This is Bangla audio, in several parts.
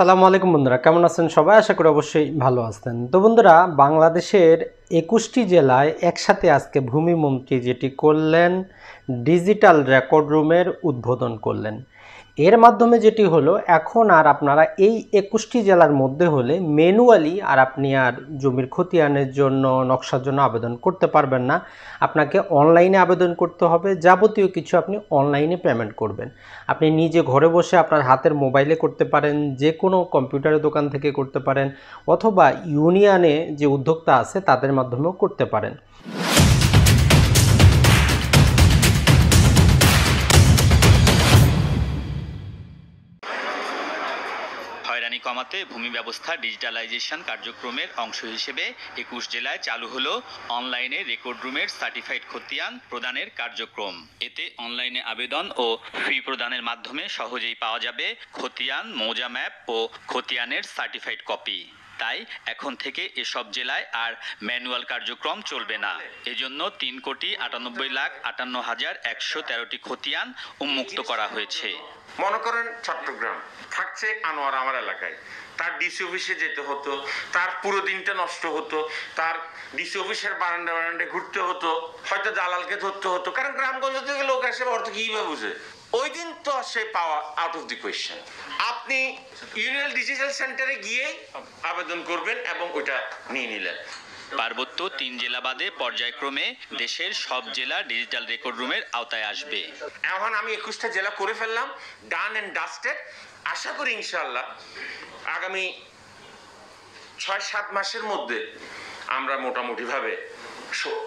সালাম আলাইকুম বন্ধুরা কেমন আছেন সবাই আশা করি অবশ্যই ভালো আছেন তো বন্ধুরা বাংলাদেশের একুশটি জেলায় একসাথে আজকে ভূমি ভূমিমন্ত্রী যেটি করলেন ডিজিটাল রেকর্ড রুমের উদ্বোধন করলেন এর মাধ্যমে যেটি হলো এখন আর আপনারা এই একুশটি জেলার মধ্যে হলে ম্যানুয়ালি আর আপনি আর জমির খতিয়ানের জন্য নকশার জন্য আবেদন করতে পারবেন না আপনাকে অনলাইনে আবেদন করতে হবে যাবতীয় কিছু আপনি অনলাইনে পেমেন্ট করবেন আপনি নিজে ঘরে বসে আপনার হাতের মোবাইলে করতে পারেন যে কোনো কম্পিউটারের দোকান থেকে করতে পারেন অথবা ইউনিয়নে যে উদ্যোক্তা আছে তাদের মাধ্যমেও করতে পারেন কমাতে ভূমি ব্যবস্থা ডিজিটালাইজেশন কার্যক্রমের অংশ হিসেবে একুশ জেলায় চালু হলো অনলাইনে রেকর্ড রুমের সার্টিফাইড খতিয়ান প্রদানের কার্যক্রম এতে অনলাইনে আবেদন ও ফি প্রদানের মাধ্যমে সহজেই পাওয়া যাবে খতিয়ান মৌজা ম্যাপ ও খতিয়ানের সার্টিফাইড কপি তাই এখন থেকে এসব জেলায় আর ম্যানুয়াল কার্যক্রম চলবে না এজন্য তিন কোটি আটানব্বই লাখ আটান্ন হাজার একশো তেরোটি খতিয়ান উন্মুক্ত করা হয়েছে মনে করেন চট্টগ্রাম থাকছে আনোয়ার আমার এলাকায় তার ডিসি অফিসে যেতে হতো তার পুরো দিনটা নষ্ট হতো তার ডিসি অফিসের বারান্ডা বারান্ডে ঘুরতে হতো হয়তো দালালকে ধরতে হতো কারণ গ্রামগঞ্জ থেকে লোক আসে অর্থ কীভাবে বুঝে ওই দিন তো সে পাওয়া আউট অফ দি কোয়েশ্চেন আপনি ইউনিয়ন ডিজিটাল সেন্টারে গিয়ে আবেদন করবেন এবং ওইটা নিয়ে নিলেন পার্বত্য তিন জেলা বাদে পর্যায়ক্রমে দেশের সব জেলা ডিজিটাল রেকর্ড রুমের আওতায় আসবে এখন আমি একুশটা জেলা করে ফেললাম ডান অ্যান্ড ডাস্টেড আশা করি ইনশাল্লাহ আগামী ছয় সাত মাসের মধ্যে আমরা মোটামুটিভাবে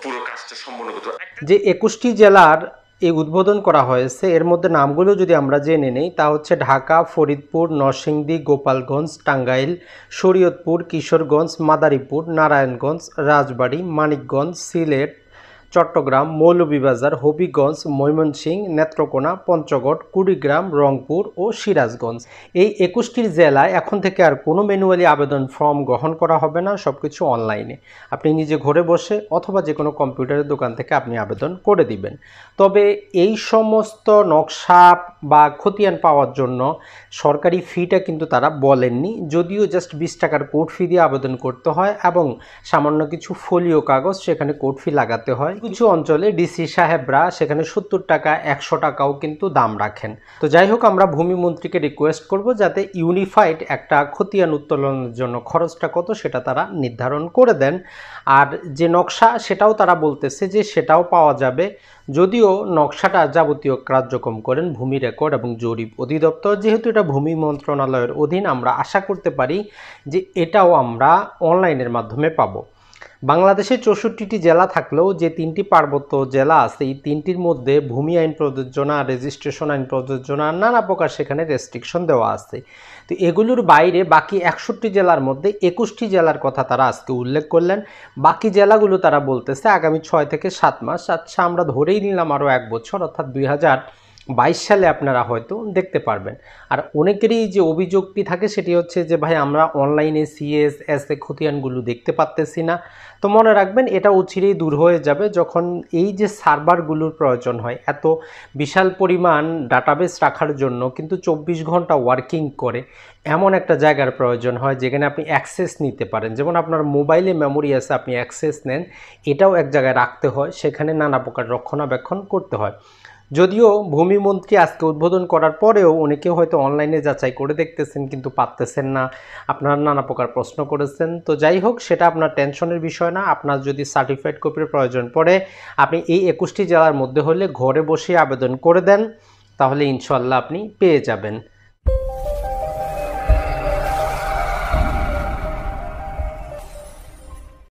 পুরো কাজটা সম্পন্ন করতে যে একুশটি জেলার এই উদ্বোধন করা হয়েছে এর মধ্যে নামগুলো যদি আমরা জেনে নেই তা হচ্ছে ঢাকা ফরিদপুর নরসিংদী গোপালগঞ্জ টাঙ্গাইল শরীয়তপুর কিশোরগঞ্জ মাদারীপুর নারায়ণগঞ্জ রাজবাড়ি মানিকগঞ্জ সিলেট চট্টগ্রাম মৌলভীবাজার হবিগঞ্জ ময়মনসিংহ নেত্রকোনা পঞ্চগড় কুড়িগ্রাম রংপুর ও সিরাজগঞ্জ এই একুশটির জেলায় এখন থেকে আর কোনো ম্যানুয়ালি আবেদন ফর্ম গ্রহণ করা হবে না সব কিছু অনলাইনে আপনি নিজে ঘরে বসে অথবা যে কোনো কম্পিউটারের দোকান থেকে আপনি আবেদন করে দিবেন তবে এই সমস্ত নকশা বা খতিয়ান পাওয়ার জন্য সরকারি ফিটা কিন্তু তারা বলেননি যদিও জাস্ট বিশ টাকার কোর্ট ফি দিয়ে আবেদন করতে হয় এবং সামান্য কিছু ফলিও কাগজ সেখানে কোর্ট ফি লাগাতে হয় কিছু অঞ্চলে ডিসি সাহেবরা সেখানে সত্তর টাকা একশো টাকাও কিন্তু দাম রাখেন তো যাই হোক আমরা ভূমিমন্ত্রীকে রিকোয়েস্ট করব যাতে ইউনিফাইড একটা খতিয়ান উত্তোলনের জন্য খরচটা কত সেটা তারা নির্ধারণ করে দেন আর যে নকশা সেটাও তারা বলতেছে যে সেটাও পাওয়া যাবে যদিও নকশাটা যাবতীয় কার্যক্রম করেন ভূমি রেকর্ড এবং জরিপ অধিদপ্তর যেহেতু এটা ভূমি মন্ত্রণালয়ের অধীন আমরা আশা করতে পারি যে এটাও আমরা অনলাইনের মাধ্যমে পাবো বাংলাদেশে চৌষট্টিটি জেলা থাকলেও যে তিনটি পার্বত্য জেলা আছে এই তিনটির মধ্যে ভূমি আইন প্রযোজনা রেজিস্ট্রেশন আইন প্রযোজনা নানা প্রকার সেখানে রেস্ট্রিকশন দেওয়া আছে তো এগুলোর বাইরে বাকি একষট্টি জেলার মধ্যে একুশটি জেলার কথা তারা আজকে উল্লেখ করলেন বাকি জেলাগুলো তারা বলতেছে আগামী ছয় থেকে সাত মাস আচ্ছা আমরা ধরেই নিলাম আরও এক বছর অর্থাৎ দুই বাইশ সালে আপনারা হয়তো দেখতে পারবেন আর অনেকেরই যে অভিযোগটি থাকে সেটি হচ্ছে যে ভাই আমরা অনলাইনে সিএস এস এ খতিয়ানগুলো দেখতে পারতেছি না তো মনে রাখবেন এটা উচিরেই দূর হয়ে যাবে যখন এই যে সার্ভারগুলোর প্রয়োজন হয় এত বিশাল পরিমাণ ডাটাবেস রাখার জন্য কিন্তু চব্বিশ ঘন্টা ওয়ার্কিং করে এমন একটা জায়গার প্রয়োজন হয় যেখানে আপনি অ্যাক্সেস নিতে পারেন যেমন আপনার মোবাইলে মেমোরি আছে আপনি অ্যাক্সেস নেন এটাও এক জায়গায় রাখতে হয় সেখানে নানা প্রকার রক্ষণাবেক্ষণ করতে হয় যদিও ভূমিমন্ত্রী আজকে উদ্বোধন করার পরেও অনেকে হয়তো অনলাইনে যাচাই করে দেখতেছেন কিন্তু পারতেছেন না আপনারা নানা প্রকার প্রশ্ন করেছেন তো যাই হোক সেটা আপনার টেনশনের বিষয় না আপনার যদি সার্টিফাইড কপির প্রয়োজন পড়ে আপনি এই একুশটি জেলার মধ্যে হলে ঘরে বসে আবেদন করে দেন তাহলে ইনশাল্লাহ আপনি পেয়ে যাবেন